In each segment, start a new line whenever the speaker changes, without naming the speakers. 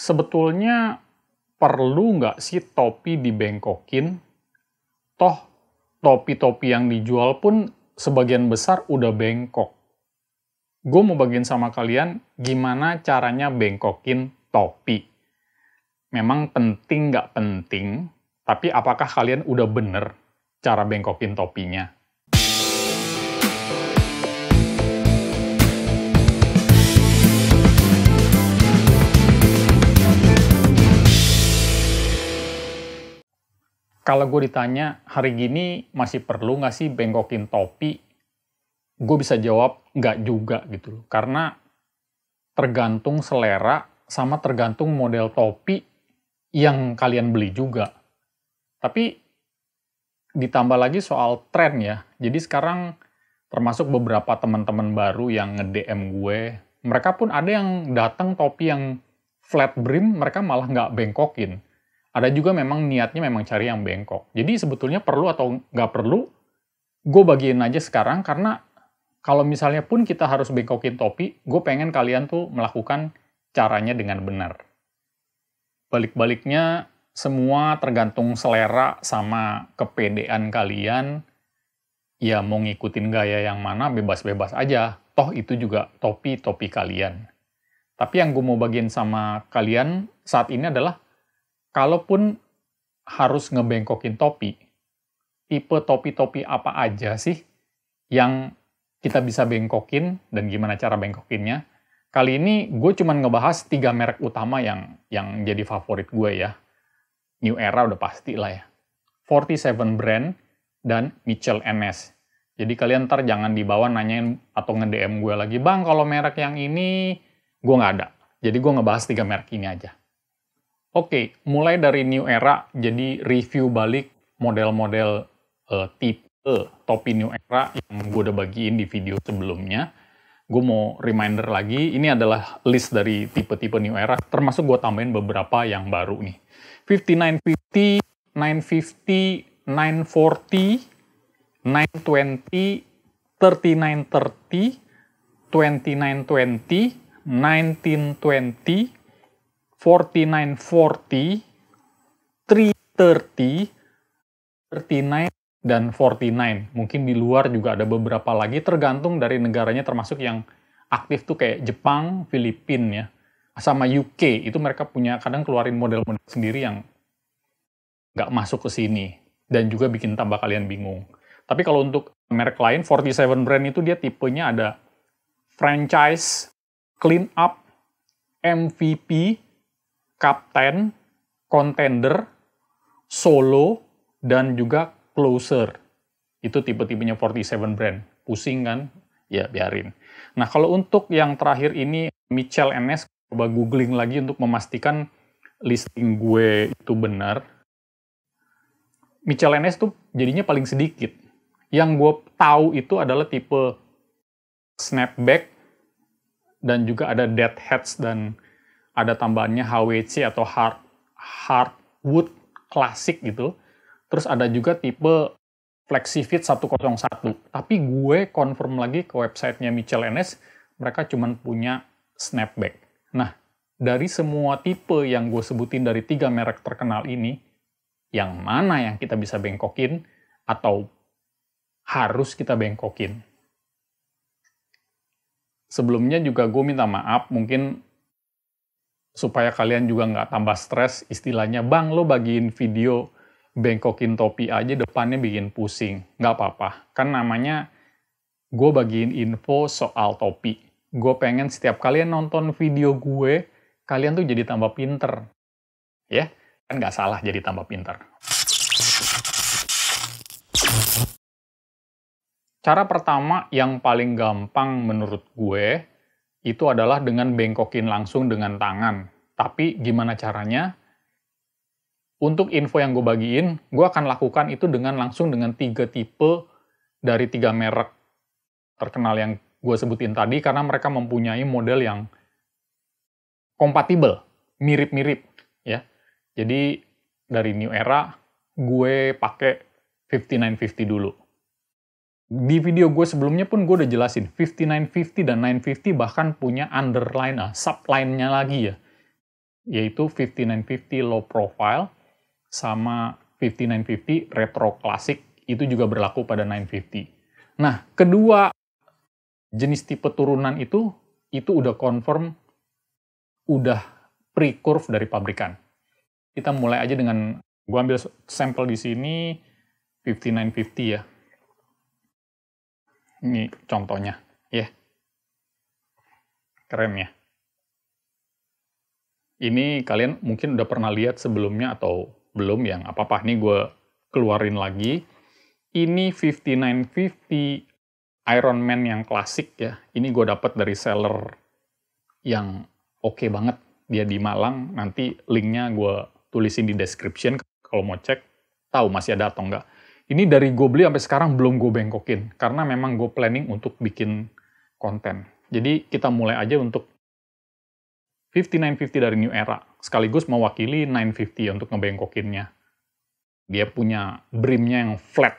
sebetulnya perlu nggak sih topi dibengkokin? Toh topi-topi yang dijual pun sebagian besar udah bengkok. Gue mau bagian sama kalian gimana caranya bengkokin topi. Memang penting nggak penting, tapi apakah kalian udah bener cara bengkokin topinya? kalau gue ditanya hari gini masih perlu nggak sih bengkokin topi, gue bisa jawab nggak juga gitu loh. Karena tergantung selera sama tergantung model topi yang kalian beli juga. Tapi ditambah lagi soal tren ya. Jadi sekarang termasuk beberapa teman-teman baru yang nge-DM gue, mereka pun ada yang datang topi yang flat brim, mereka malah nggak bengkokin ada juga memang niatnya memang cari yang bengkok. Jadi sebetulnya perlu atau nggak perlu, gue bagiin aja sekarang karena kalau misalnya pun kita harus bengkokin topi, gue pengen kalian tuh melakukan caranya dengan benar. Balik-baliknya semua tergantung selera sama kepedean kalian. Ya mau ngikutin gaya yang mana bebas-bebas aja. Toh itu juga topi-topi kalian. Tapi yang gue mau bagiin sama kalian saat ini adalah kalaupun harus ngebengkokin topi, tipe topi-topi apa aja sih yang kita bisa bengkokin dan gimana cara bengkokinnya? Kali ini gue cuman ngebahas tiga merek utama yang yang jadi favorit gue ya. New Era udah pasti lah ya. 47 brand dan Mitchell NS. Jadi kalian ntar jangan dibawa nanyain atau nge-DM gue lagi, Bang kalau merek yang ini gue nggak ada. Jadi gue ngebahas tiga merek ini aja. Oke, mulai dari new era, jadi review balik model-model uh, tipe topi new era yang gue udah bagiin di video sebelumnya. Gue mau reminder lagi, ini adalah list dari tipe-tipe new era, termasuk gue tambahin beberapa yang baru nih. 5950, 950, 940, 920, 3930, 2920, 1920, 39, dan 49. Mungkin di luar juga ada beberapa lagi tergantung dari negaranya termasuk yang aktif tuh kayak Jepang, Filipina ya. Sama UK itu mereka punya kadang keluarin model-model sendiri yang nggak masuk ke sini dan juga bikin tambah kalian bingung. Tapi kalau untuk merek lain 47 brand itu dia tipenya ada franchise, clean up, MVP, kapten, contender, solo, dan juga closer. Itu tipe-tipenya 47 brand. Pusing kan? Ya biarin. Nah kalau untuk yang terakhir ini Michel NS, coba googling lagi untuk memastikan listing gue itu benar. Michel NS tuh jadinya paling sedikit. Yang gue tahu itu adalah tipe snapback dan juga ada dead heads dan ada tambahannya HWC atau hard hardwood klasik gitu. Terus ada juga tipe FlexiFit 101. Tapi gue confirm lagi ke websitenya Michel NS, mereka cuma punya snapback. Nah, dari semua tipe yang gue sebutin dari tiga merek terkenal ini, yang mana yang kita bisa bengkokin atau harus kita bengkokin? Sebelumnya juga gue minta maaf, mungkin supaya kalian juga nggak tambah stres, istilahnya, Bang, lo bagiin video bengkokin topi aja depannya bikin pusing. Nggak apa-apa. Kan namanya gue bagiin info soal topi. Gue pengen setiap kalian nonton video gue, kalian tuh jadi tambah pinter. Ya, kan nggak salah jadi tambah pinter. Cara pertama yang paling gampang menurut gue itu adalah dengan bengkokin langsung dengan tangan. Tapi gimana caranya? Untuk info yang gue bagiin, gue akan lakukan itu dengan langsung dengan tiga tipe dari tiga merek terkenal yang gue sebutin tadi karena mereka mempunyai model yang kompatibel, mirip-mirip ya. Jadi dari New Era gue pakai 5950 dulu di video gue sebelumnya pun gue udah jelasin 5950 dan 950 bahkan punya underline ah, subline-nya lagi ya yaitu 5950 low profile sama 5950 retro klasik itu juga berlaku pada 950. Nah, kedua jenis tipe turunan itu itu udah confirm udah pre-curve dari pabrikan. Kita mulai aja dengan gua ambil sampel di sini 5950 ya ini contohnya, ya. Yeah. Keren ya. Ini kalian mungkin udah pernah lihat sebelumnya atau belum yang apa-apa. Ini gue keluarin lagi. Ini 5950 Iron Man yang klasik ya. Ini gue dapat dari seller yang oke okay banget. Dia di Malang, nanti linknya gue tulisin di description kalau mau cek tahu masih ada atau enggak. Ini dari gue beli sampai sekarang belum gue bengkokin, karena memang gue planning untuk bikin konten. Jadi kita mulai aja untuk 5950 dari New Era, sekaligus mewakili 950 untuk ngebengkokinnya. Dia punya brimnya
yang flat.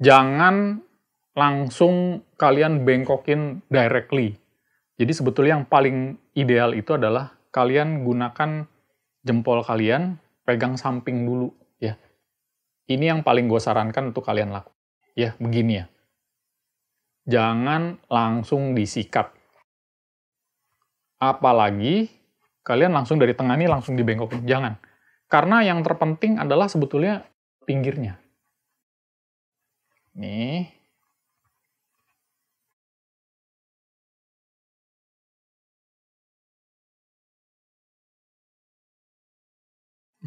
Jangan
langsung kalian bengkokin directly. Jadi sebetulnya yang paling ideal itu adalah kalian gunakan jempol kalian pegang samping dulu ya. Ini yang paling gue sarankan untuk kalian laku Ya, begini ya. Jangan langsung disikat. Apalagi kalian langsung dari tengah ini langsung dibengkokin. Jangan. Karena
yang terpenting adalah sebetulnya pinggirnya. Nih,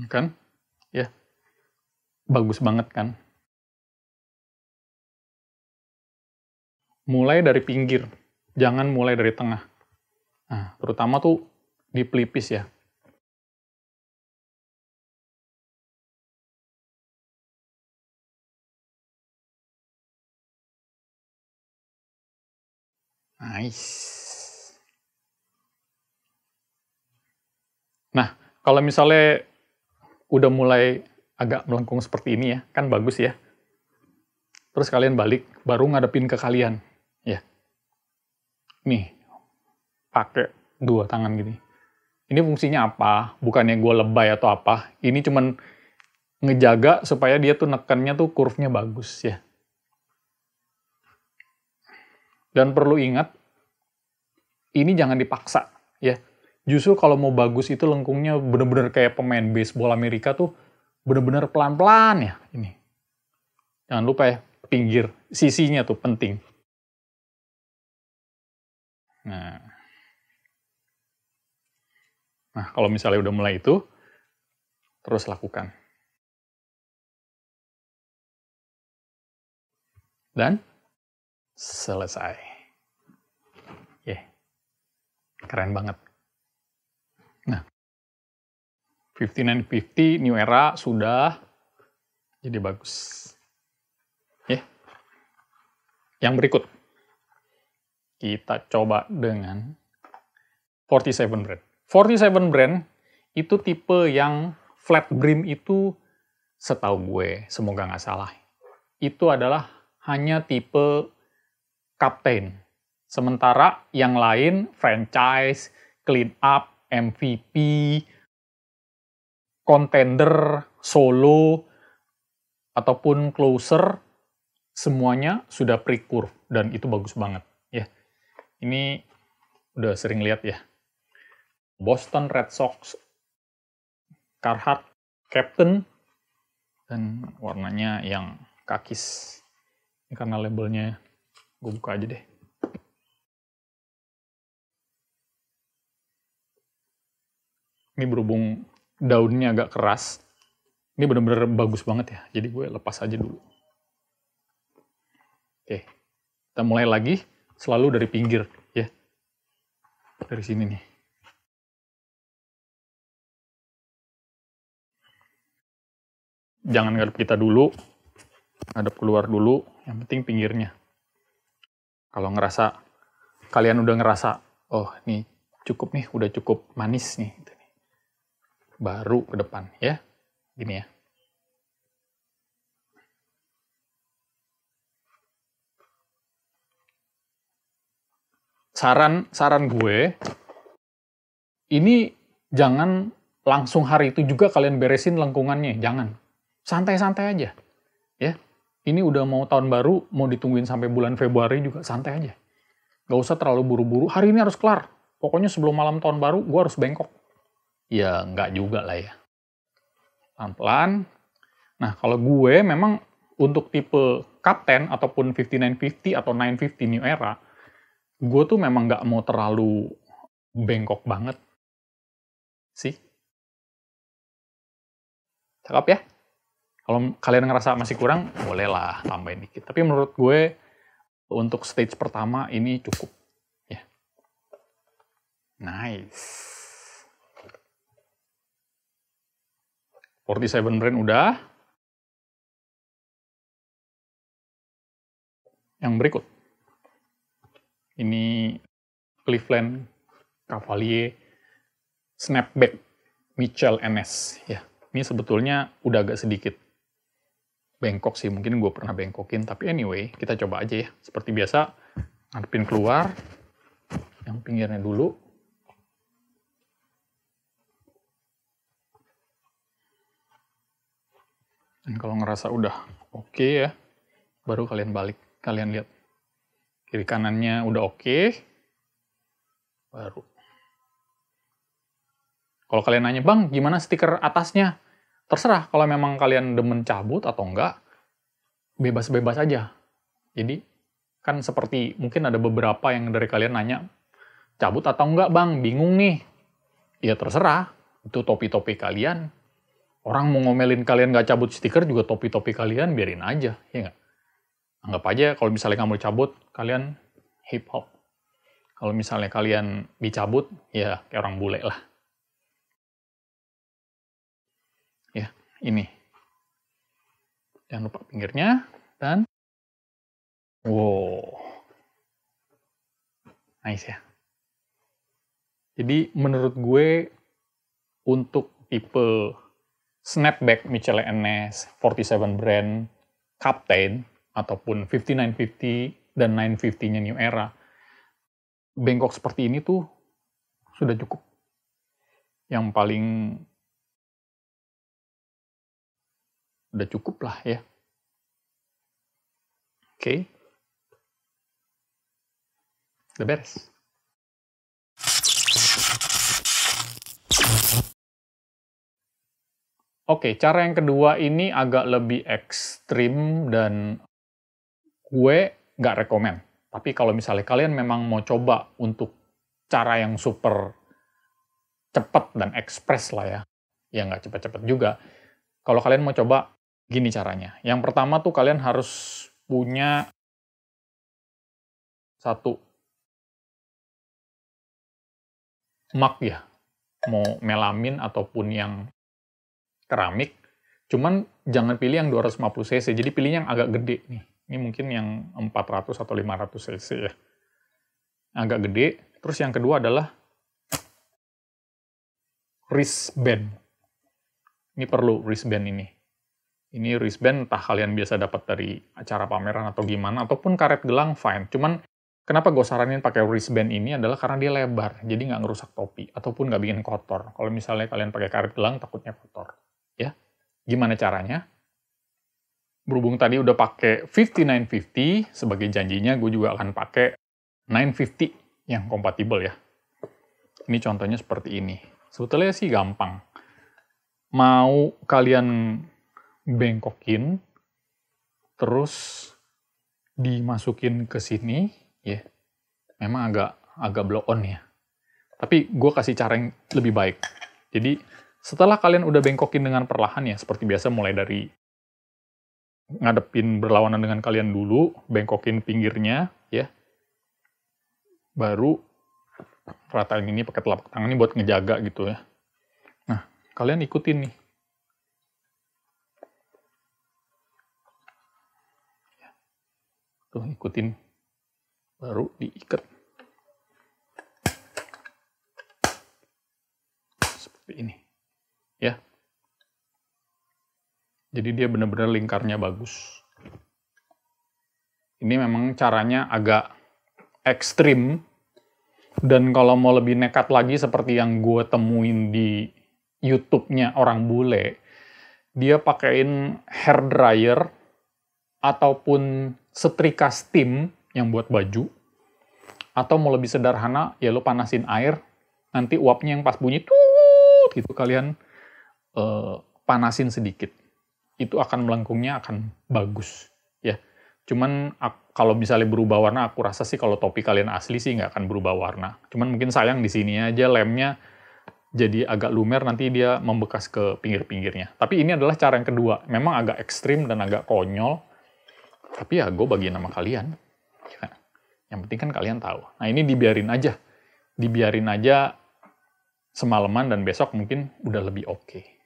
kan? Ya, bagus banget kan?
Mulai dari pinggir, jangan mulai dari tengah.
Nah, terutama tuh di pelipis ya. Nice. Nah, kalau misalnya
udah mulai agak melengkung seperti ini ya, kan bagus ya. Terus kalian balik, baru ngadepin ke kalian. Ya. Nih, pakai dua tangan gini. Ini fungsinya apa? Bukannya gue lebay atau apa. Ini cuman ngejaga supaya dia tuh nekannya tuh kurvnya bagus ya. Dan perlu ingat, ini jangan dipaksa ya justru kalau mau bagus itu lengkungnya bener-bener kayak pemain baseball Amerika tuh bener-bener pelan-pelan ya ini. Jangan lupa ya, pinggir
sisinya tuh penting. Nah.
Nah, kalau misalnya udah mulai itu terus lakukan. Dan selesai. Yeah.
Keren banget. Nah, 5950 New Era sudah jadi bagus. Ya. Yeah. Yang berikut kita coba dengan 47 brand. 47 brand itu tipe yang flat brim itu setahu gue, semoga nggak salah, itu adalah hanya tipe captain. Sementara yang lain franchise, clean up, MVP, contender, solo, ataupun closer, semuanya sudah pre-curve dan itu bagus banget. Ya, ini udah sering lihat ya. Boston Red Sox, Carhartt, Captain,
dan warnanya yang
kakis. Ini karena
labelnya gue buka aja deh.
ini berhubung daunnya agak keras, ini bener-bener bagus banget ya. Jadi gue lepas aja dulu.
Oke, kita mulai lagi selalu dari pinggir ya. Dari sini nih. Jangan ngadep kita dulu, ngadep keluar dulu, yang penting
pinggirnya. Kalau ngerasa, kalian udah ngerasa, oh ini cukup nih, udah cukup manis nih baru ke depan ya. Gini ya. Saran saran gue ini jangan langsung hari itu juga kalian beresin lengkungannya, jangan. Santai-santai aja. Ya. Ini udah mau tahun baru, mau ditungguin sampai bulan Februari juga santai aja. nggak usah terlalu buru-buru. Hari ini harus kelar. Pokoknya sebelum malam tahun baru, gue harus bengkok ya nggak juga lah ya. Pelan-pelan. Nah, kalau gue memang untuk tipe kapten ataupun 5950 atau 950 New Era, gue tuh memang nggak mau terlalu
bengkok banget sih.
Cakep ya? Kalau kalian ngerasa masih kurang, bolehlah tambahin dikit. Tapi menurut gue, untuk stage pertama ini cukup. Ya.
Nice. 47 brand udah. Yang berikut. Ini Cleveland
Cavalier Snapback Mitchell NS. Ya, ini sebetulnya udah agak sedikit bengkok sih. Mungkin gue pernah bengkokin. Tapi anyway, kita coba aja ya. Seperti biasa, ngadepin keluar. Yang pinggirnya dulu. Dan kalau ngerasa udah oke okay ya, baru kalian balik. Kalian lihat kiri kanannya udah oke, okay, baru. Kalau kalian nanya, bang gimana stiker atasnya? Terserah kalau memang kalian demen cabut atau enggak, bebas-bebas aja. Jadi kan seperti mungkin ada beberapa yang dari kalian nanya, cabut atau enggak bang, bingung nih. Ya terserah, itu topi-topi kalian, Orang mau ngomelin kalian gak cabut stiker juga topi-topi kalian biarin aja, ya nggak? Anggap aja kalau misalnya kamu cabut, kalian hip hop. Kalau misalnya kalian dicabut,
ya kayak orang bule lah. Ya, ini. Jangan lupa pinggirnya, dan
wow. Nice ya. Jadi menurut gue untuk tipe snapback Michele Enes 47 brand Captain ataupun 5950 dan 950-nya New Era bengkok seperti ini tuh sudah cukup. Yang paling
sudah cukup lah ya. Oke. Okay. Udah beres.
Oke, cara yang kedua ini agak lebih ekstrim dan gue nggak rekomen. Tapi kalau misalnya kalian memang mau coba untuk cara yang super cepat dan ekspres lah ya, ya nggak cepat-cepat juga.
Kalau kalian mau coba, gini caranya. Yang pertama tuh kalian harus punya satu mak ya, mau melamin ataupun yang keramik.
Cuman jangan pilih yang 250 cc, jadi pilih yang agak gede nih. Ini mungkin yang 400 atau 500 cc ya. Agak gede. Terus yang kedua adalah wristband. Ini perlu wristband ini. Ini wristband entah kalian biasa dapat dari acara pameran atau gimana, ataupun karet gelang fine. Cuman kenapa gue saranin pakai wristband ini adalah karena dia lebar, jadi nggak ngerusak topi, ataupun nggak bikin kotor. Kalau misalnya kalian pakai karet gelang, takutnya kotor ya. Gimana caranya? Berhubung tadi udah pakai 5950 sebagai janjinya gue juga akan pakai 950 yang kompatibel ya. Ini contohnya seperti ini. Sebetulnya sih gampang. Mau kalian bengkokin terus dimasukin ke sini ya. Memang agak agak blow on ya. Tapi gue kasih cara yang lebih baik. Jadi setelah kalian udah bengkokin dengan perlahan ya, seperti biasa mulai dari ngadepin berlawanan dengan kalian dulu, bengkokin pinggirnya ya. Baru ratain ini pakai telapak tangan ini buat ngejaga gitu ya. Nah, kalian ikutin nih.
Tuh ikutin baru diikat.
Seperti ini. Jadi dia benar-benar lingkarnya bagus. Ini memang caranya agak ekstrim. Dan kalau mau lebih nekat lagi seperti yang gue temuin di YouTube-nya orang bule, dia pakein hair dryer ataupun setrika steam yang buat baju. Atau mau lebih sederhana, ya lo panasin air, nanti uapnya yang pas bunyi, tuh gitu kalian uh, panasin sedikit itu akan melengkungnya akan bagus ya. Cuman kalau misalnya berubah warna, aku rasa sih kalau topi kalian asli sih nggak akan berubah warna. Cuman mungkin sayang di sini aja lemnya jadi agak lumer nanti dia membekas ke pinggir-pinggirnya. Tapi ini adalah cara yang kedua. Memang agak ekstrim dan agak konyol. Tapi ya gue bagi nama kalian. Ya. Yang penting kan kalian tahu. Nah ini dibiarin aja. Dibiarin aja semalaman dan besok mungkin udah lebih oke. Okay.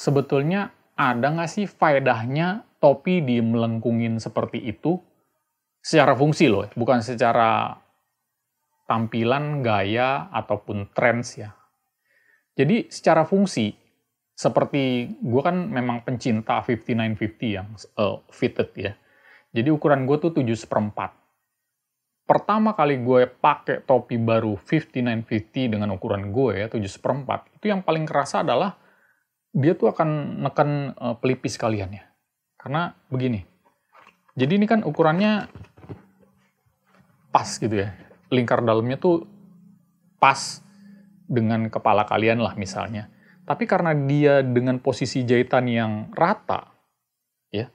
sebetulnya ada nggak sih faedahnya topi di melengkungin seperti itu? Secara fungsi loh, bukan secara tampilan, gaya, ataupun trends ya. Jadi secara fungsi, seperti gue kan memang pencinta 5950 yang uh, fitted ya. Jadi ukuran gue tuh 7 seperempat. Pertama kali gue pakai topi baru 5950 dengan ukuran gue ya 7 seperempat, itu yang paling kerasa adalah dia tuh akan neken uh, eh, pelipis kalian ya. Karena begini. Jadi ini kan ukurannya pas gitu ya. Lingkar dalamnya tuh pas dengan kepala kalian lah misalnya. Tapi karena dia dengan posisi jahitan yang rata, ya,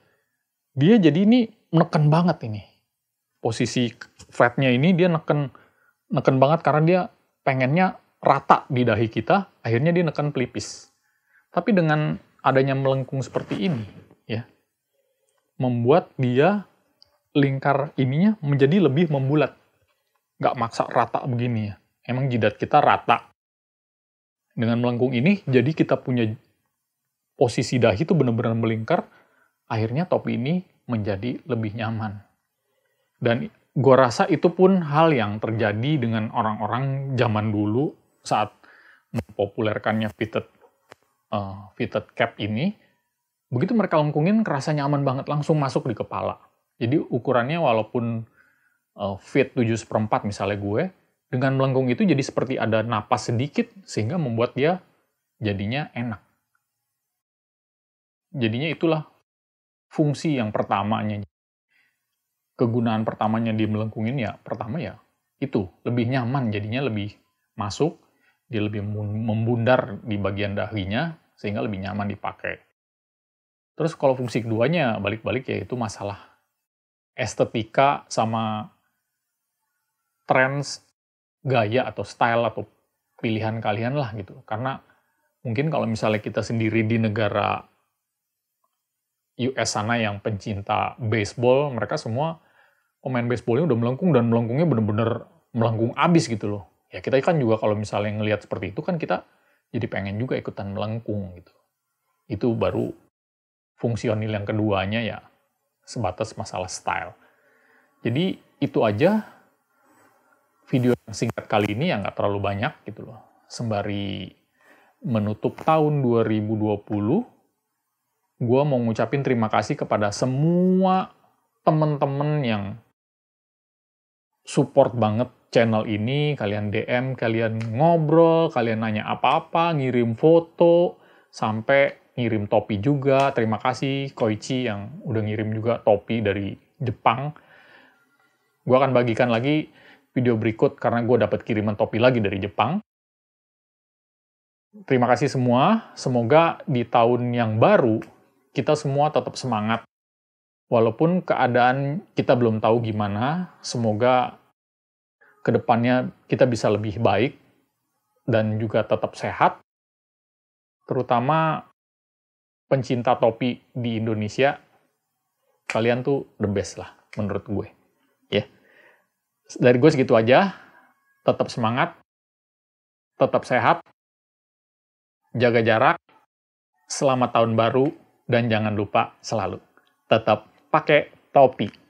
dia jadi ini neken banget ini. Posisi fretnya ini dia neken neken banget karena dia pengennya rata di dahi kita, akhirnya dia neken pelipis. Tapi dengan adanya melengkung seperti ini, ya, membuat dia lingkar ininya menjadi lebih membulat. Nggak maksa rata begini ya. Emang jidat kita rata. Dengan melengkung ini, jadi kita punya posisi dahi itu benar-benar melingkar. Akhirnya topi ini menjadi lebih nyaman. Dan gue rasa itu pun hal yang terjadi dengan orang-orang zaman dulu saat mempopulerkannya fitted uh, fitted cap ini, begitu mereka lengkungin kerasa nyaman banget, langsung masuk di kepala. Jadi ukurannya walaupun uh, fit 7 seperempat misalnya gue, dengan melengkung itu jadi seperti ada napas sedikit sehingga membuat dia jadinya enak. Jadinya itulah fungsi yang pertamanya. Kegunaan pertamanya di melengkungin ya, pertama ya itu, lebih nyaman jadinya lebih masuk, dia lebih membundar di bagian dahinya, sehingga lebih nyaman dipakai. Terus kalau fungsi keduanya balik-balik yaitu masalah estetika sama trends gaya atau style atau pilihan kalian lah gitu. Karena mungkin kalau misalnya kita sendiri di negara US sana yang pencinta baseball, mereka semua pemain baseballnya udah melengkung dan melengkungnya bener-bener melengkung abis gitu loh. Ya kita kan juga kalau misalnya ngelihat seperti itu kan kita jadi pengen juga ikutan melengkung gitu. Itu baru fungsional yang keduanya ya sebatas masalah style. Jadi itu aja video yang singkat kali ini yang nggak terlalu banyak gitu loh. Sembari menutup tahun 2020, gue mau ngucapin terima kasih kepada semua temen-temen yang support banget channel ini, kalian DM, kalian ngobrol, kalian nanya apa-apa, ngirim foto, sampai ngirim topi juga. Terima kasih Koichi yang udah ngirim juga topi dari Jepang. Gue akan bagikan lagi video berikut karena gue dapat kiriman topi lagi dari Jepang. Terima kasih semua. Semoga di tahun yang baru kita semua tetap semangat. Walaupun keadaan kita belum tahu gimana, semoga kedepannya kita bisa lebih baik dan juga tetap sehat, terutama pencinta topi di Indonesia, kalian tuh the best lah menurut gue. Ya. Dari gue segitu aja. Tetap semangat. Tetap sehat. Jaga jarak. Selamat tahun baru dan jangan lupa selalu tetap pakai topi.